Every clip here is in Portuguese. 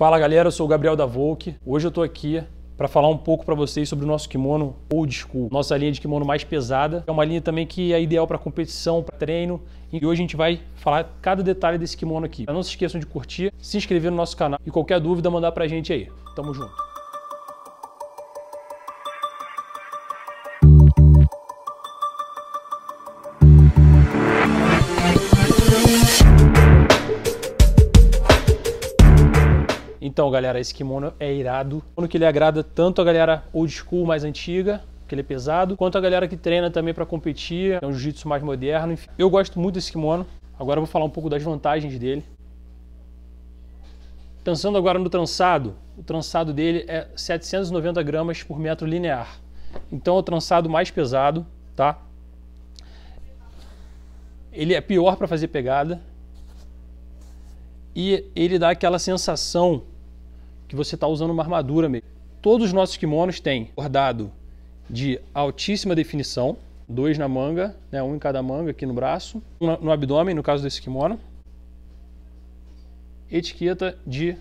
Fala galera, eu sou o Gabriel da Volk. Hoje eu tô aqui para falar um pouco para vocês sobre o nosso kimono old school, nossa linha de kimono mais pesada. É uma linha também que é ideal para competição, para treino. E hoje a gente vai falar cada detalhe desse kimono aqui. Não se esqueçam de curtir, se inscrever no nosso canal e qualquer dúvida mandar pra gente aí. Tamo junto. Então, galera, esse kimono é irado. Kimono que ele agrada tanto a galera old school mais antiga, que ele é pesado, quanto a galera que treina também para competir, é um jiu-jitsu mais moderno. Enfim. Eu gosto muito desse kimono. Agora eu vou falar um pouco das vantagens dele. Pensando agora no trançado, o trançado dele é 790 gramas por metro linear. Então é o trançado mais pesado, tá? Ele é pior para fazer pegada. E ele dá aquela sensação que você está usando uma armadura mesmo. Todos os nossos kimonos têm bordado de altíssima definição, dois na manga, né, um em cada manga aqui no braço, um no abdômen, no caso desse kimono. Etiqueta de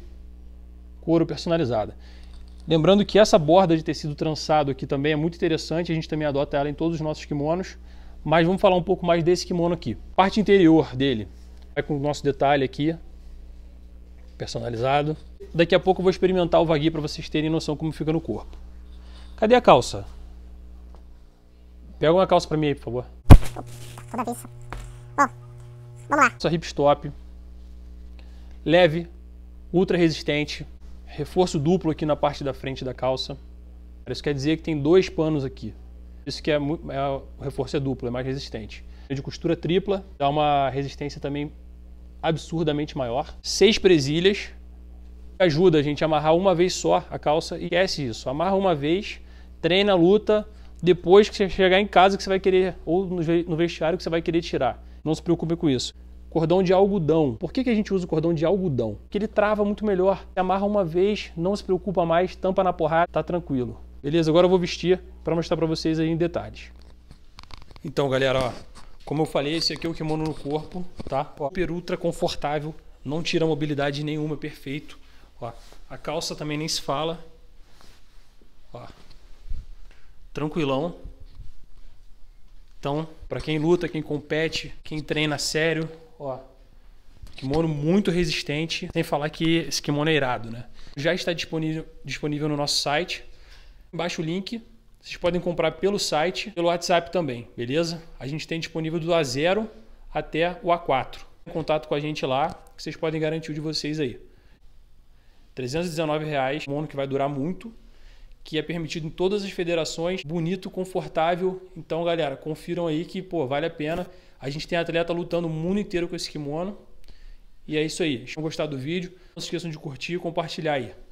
couro personalizada. Lembrando que essa borda de tecido trançado aqui também é muito interessante, a gente também adota ela em todos os nossos kimonos, mas vamos falar um pouco mais desse kimono aqui. Parte interior dele, vai com o nosso detalhe aqui, personalizado. Daqui a pouco eu vou experimentar o vagui para vocês terem noção como fica no corpo. Cadê a calça? Pega uma calça para mim aí, por favor. Toda vez. vamos lá. Essa hipstop. Leve, ultra resistente. Reforço duplo aqui na parte da frente da calça. Isso quer dizer que tem dois panos aqui. Isso que é, é o reforço é duplo, é mais resistente. De costura tripla, dá uma resistência também absurdamente maior, seis presilhas, ajuda a gente a amarrar uma vez só a calça e esquece isso. Amarra uma vez, treina, luta, depois que você chegar em casa que você vai querer, ou no vestiário que você vai querer tirar. Não se preocupe com isso. Cordão de algodão. Por que, que a gente usa o cordão de algodão? Porque ele trava muito melhor. Você amarra uma vez, não se preocupa mais, tampa na porrada, tá tranquilo. Beleza, agora eu vou vestir para mostrar para vocês aí em detalhes. Então, galera, ó, como eu falei, esse aqui é o kimono no corpo, tá? Ó, super ultra confortável, não tira mobilidade nenhuma, perfeito. Ó, a calça também nem se fala. Ó, tranquilão. Então, para quem luta, quem compete, quem treina sério, ó, kimono muito resistente, sem falar que esse kimono é irado, né? Já está disponível, disponível no nosso site. Embaixo o link vocês podem comprar pelo site, pelo WhatsApp também, beleza? A gente tem disponível do A0 até o A4. Em contato com a gente lá, que vocês podem garantir o de vocês aí. R$ 319,00, um ano que vai durar muito, que é permitido em todas as federações, bonito, confortável. Então, galera, confiram aí que, pô, vale a pena. A gente tem atleta lutando o mundo inteiro com esse kimono. E é isso aí. Se gostaram do vídeo, não se esqueçam de curtir e compartilhar aí.